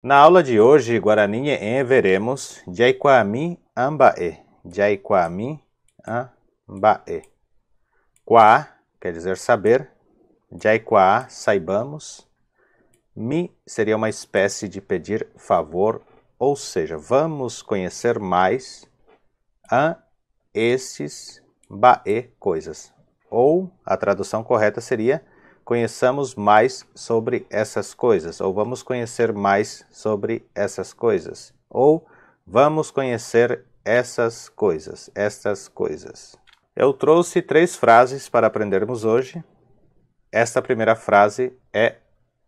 Na aula de hoje, Guarani em veremos Jaiquami Ambae. Jaiquami Ambae. Qua quer dizer saber. Jaiquá, saibamos. Mi seria uma espécie de pedir favor, ou seja, vamos conhecer mais a esses bae coisas. Ou a tradução correta seria conheçamos mais sobre essas coisas, ou vamos conhecer mais sobre essas coisas, ou vamos conhecer essas coisas, estas coisas. Eu trouxe três frases para aprendermos hoje. Esta primeira frase é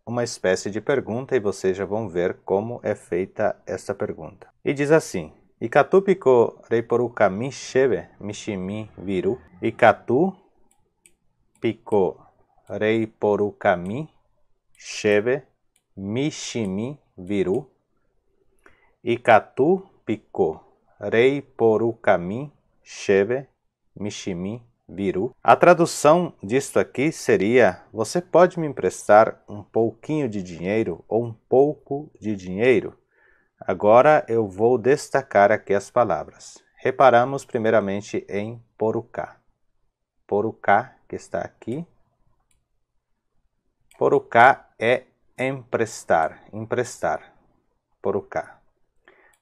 uma espécie de pergunta e vocês já vão ver como é feita esta pergunta. E diz assim: Ikatu piko reiporuka mishebe mishimi viru. Ikatu piko rei cami cheve, mishimi, viru, catu picô, rei cami cheve, mishimi, viru. A tradução disto aqui seria: você pode me emprestar um pouquinho de dinheiro ou um pouco de dinheiro? Agora eu vou destacar aqui as palavras. Reparamos primeiramente em poruká. Poruká, que está aqui, por k é emprestar, emprestar. Por k,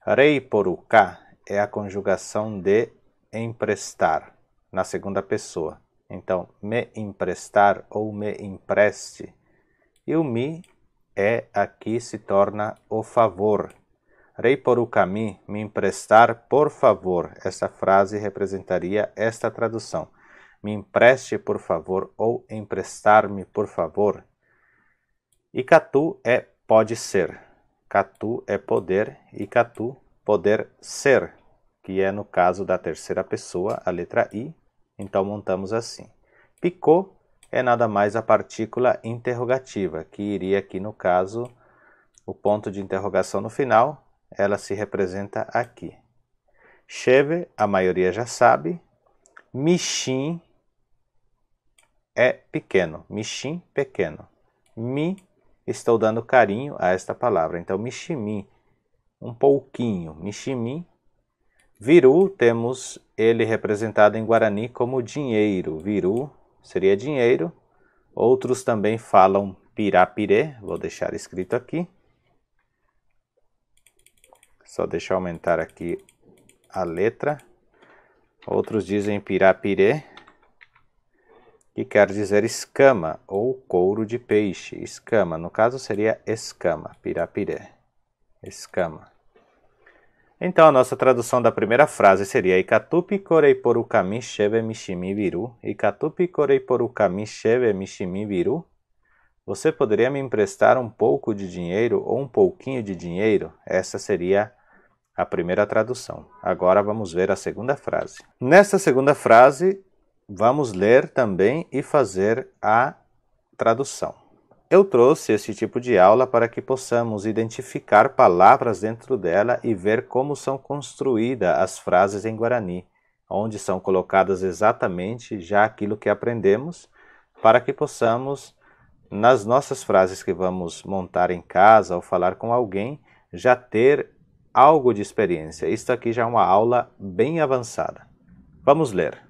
Rei por k é a conjugação de emprestar na segunda pessoa. Então, me emprestar ou me empreste. E o mi é aqui se torna o favor. Rei por Porukami, me emprestar, por favor. Essa frase representaria esta tradução. Me empreste, por favor, ou emprestar-me, por favor. E catu é pode ser. Catu é poder e catu poder ser, que é no caso da terceira pessoa, a letra i. Então montamos assim. Picou é nada mais a partícula interrogativa, que iria aqui no caso o ponto de interrogação no final, ela se representa aqui. Cheve, a maioria já sabe. Michim é pequeno. Michim pequeno. Mi estou dando carinho a esta palavra. Então, mishimi, um pouquinho. mishimi. Viru, temos ele representado em Guarani como dinheiro. Viru seria dinheiro. Outros também falam pirapire. vou deixar escrito aqui. Só deixa eu aumentar aqui a letra. Outros dizem pirapire que quer dizer escama ou couro de peixe. Escama, no caso seria escama, pirapiré. Escama. Então a nossa tradução da primeira frase seria Ikatupi korei poru cheve mishimi viru. Ikatupi korei poru cheve mishimi viru. Você poderia me emprestar um pouco de dinheiro ou um pouquinho de dinheiro? Essa seria a primeira tradução. Agora vamos ver a segunda frase. Nesta segunda frase, vamos ler também e fazer a tradução. Eu trouxe este tipo de aula para que possamos identificar palavras dentro dela e ver como são construídas as frases em Guarani, onde são colocadas exatamente já aquilo que aprendemos, para que possamos, nas nossas frases que vamos montar em casa ou falar com alguém, já ter algo de experiência. Isto aqui já é uma aula bem avançada. Vamos ler.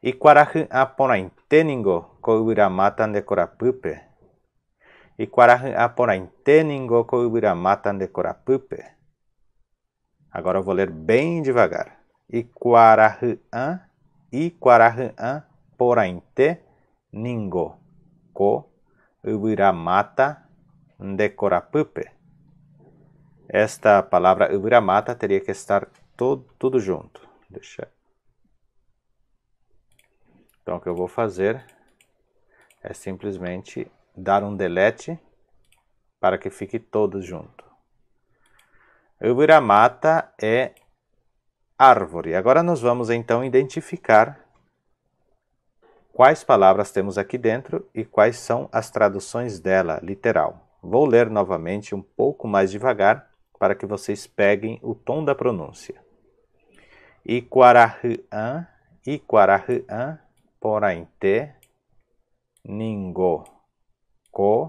Ikuarahı aporãiténiko ko yvyramáta nde korapýpe. Ikuarahı aporãiténiko ko yvyramáta nde korapýpe. Agora eu vou ler bem devagar. Ikuarahã, Ikuarahã, porainte, ningo, ko, ubiramata, decorapupe. Esta palavra ubiramata teria que estar todo, tudo junto. Deixa então o que eu vou fazer é simplesmente dar um delete para que fique todos junto. Euviramata é árvore. Agora nós vamos então identificar quais palavras temos aqui dentro e quais são as traduções dela, literal. Vou ler novamente um pouco mais devagar para que vocês peguem o tom da pronúncia. Iquarahã, Iquarahã, te ningo, ko,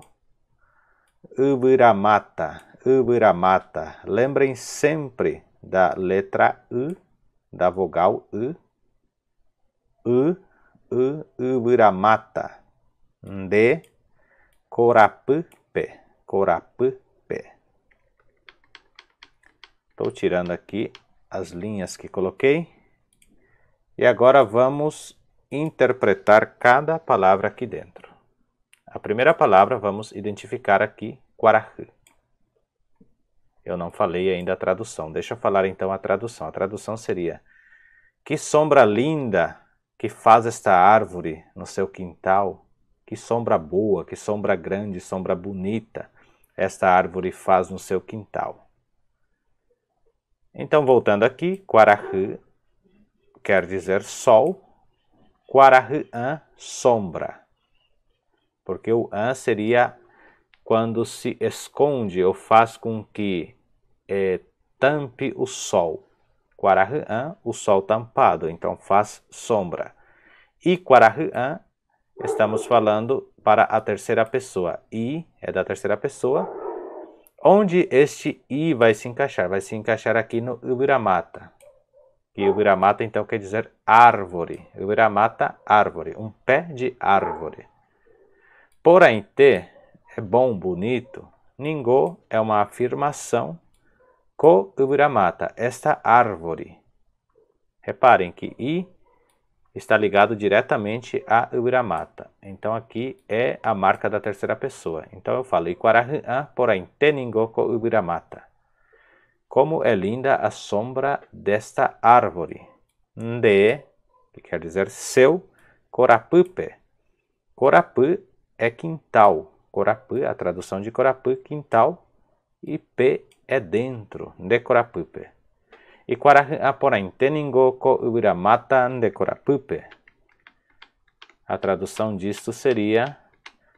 uburamata, uburamata. Lembrem sempre da letra U, da vogal U, U, U, uburamata, de, corapupe, corapupe. Estou tirando aqui as linhas que coloquei. E agora vamos interpretar cada palavra aqui dentro. A primeira palavra vamos identificar aqui, Quarahü. Eu não falei ainda a tradução. Deixa eu falar então a tradução. A tradução seria: Que sombra linda que faz esta árvore no seu quintal. Que sombra boa, que sombra grande, sombra bonita esta árvore faz no seu quintal. Então, voltando aqui, Quarahü quer dizer sol, Quarahã, sombra. Porque o an seria quando se esconde ou faz com que é, tampe o sol. Quarahã, o sol tampado, então faz sombra. E Quarahã, estamos falando para a terceira pessoa. I é da terceira pessoa. Onde este I vai se encaixar? Vai se encaixar aqui no Ubiramata. E Ubiramata então quer dizer árvore. Ubiramata, árvore. Um pé de árvore. Porém, te é bom, bonito. Ningô é uma afirmação. Ko Ubiramata, esta árvore. Reparem que I está ligado diretamente a Ubiramata. Então aqui é a marca da terceira pessoa. Então eu falo Iquarahan, porém, te Ningô ko Ubiramata. Como é linda a sombra desta árvore. Nde, que quer dizer seu, corapupe. Corapu é quintal. Corapu, a tradução de corapu, quintal. E p é dentro, de corapupe. E quaraporém, teningoko uiramata de corapupe. A tradução disto seria: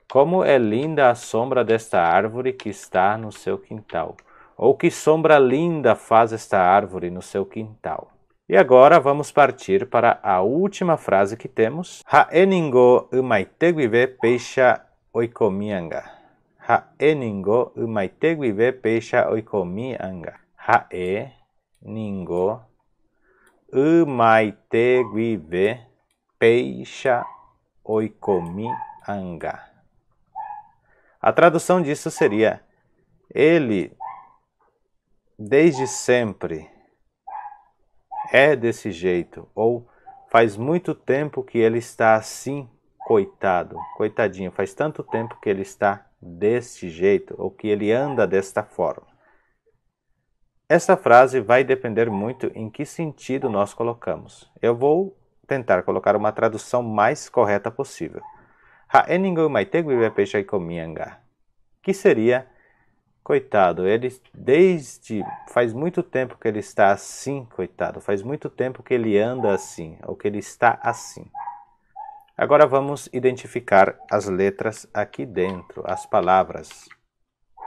Como é linda a sombra desta árvore que está no seu quintal ou que sombra linda faz esta árvore no seu quintal. E agora vamos partir para a última frase que temos. Haeningo umaiteguive peixa oikomianga. Haeningo umaiteguive peixa oikomianga. Hae ningo umaiteguive peixa oikomianga. A tradução disso seria: Ele desde sempre é desse jeito, ou faz muito tempo que ele está assim, coitado, coitadinho, faz tanto tempo que ele está deste jeito, ou que ele anda desta forma. Essa frase vai depender muito em que sentido nós colocamos. Eu vou tentar colocar uma tradução mais correta possível. Que seria Coitado, ele desde faz muito tempo que ele está assim, coitado. Faz muito tempo que ele anda assim, ou que ele está assim. Agora vamos identificar as letras aqui dentro, as palavras,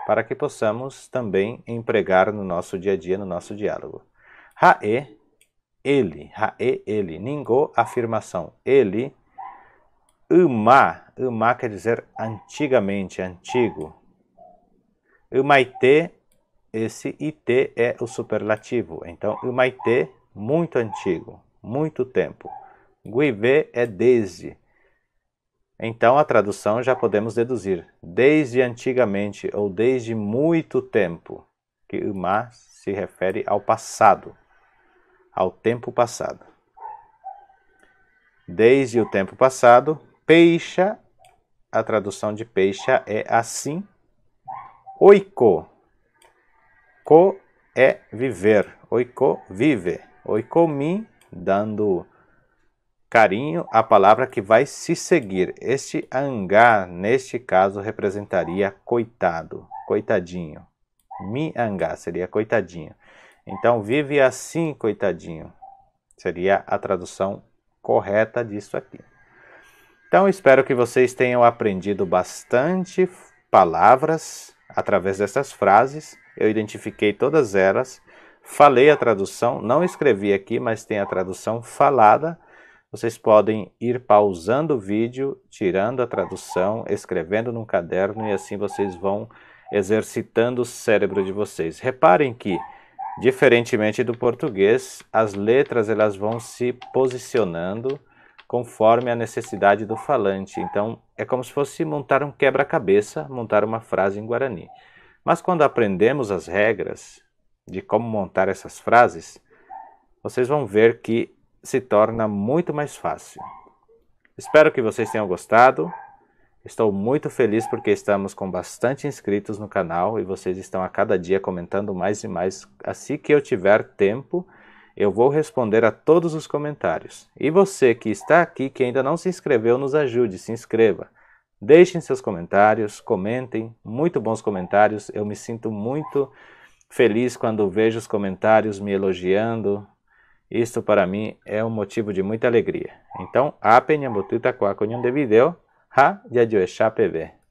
para que possamos também empregar no nosso dia a dia, no nosso diálogo. Hae, ele, e ele. ningô afirmação, ele. Uma, uma quer dizer antigamente, antigo, o maitê, esse IT é o superlativo. Então, o maitê, muito antigo, muito tempo. Guive é desde. Então, a tradução já podemos deduzir. Desde antigamente ou desde muito tempo. Que Uma se refere ao passado, ao tempo passado. Desde o tempo passado, peixa, a tradução de peixa é assim Oiko. Ko é viver. Oiko vive. Oiko mi, dando carinho à palavra que vai se seguir. Este angá, neste caso, representaria coitado, coitadinho. Mi angá seria coitadinho. Então, vive assim, coitadinho. Seria a tradução correta disso aqui. Então, espero que vocês tenham aprendido bastante palavras Através dessas frases, eu identifiquei todas elas, falei a tradução, não escrevi aqui, mas tem a tradução falada. Vocês podem ir pausando o vídeo, tirando a tradução, escrevendo num caderno e assim vocês vão exercitando o cérebro de vocês. Reparem que, diferentemente do português, as letras elas vão se posicionando conforme a necessidade do falante. Então, é como se fosse montar um quebra-cabeça, montar uma frase em guarani. Mas quando aprendemos as regras de como montar essas frases, vocês vão ver que se torna muito mais fácil. Espero que vocês tenham gostado. Estou muito feliz porque estamos com bastante inscritos no canal e vocês estão a cada dia comentando mais e mais. Assim que eu tiver tempo, eu vou responder a todos os comentários. E você que está aqui que ainda não se inscreveu, nos ajude, se inscreva. Deixem seus comentários, comentem, muito bons comentários. Eu me sinto muito feliz quando vejo os comentários me elogiando. Isto para mim é um motivo de muita alegria. Então, apenhambutu yambotuta kwa video, ha yadyoesha pv.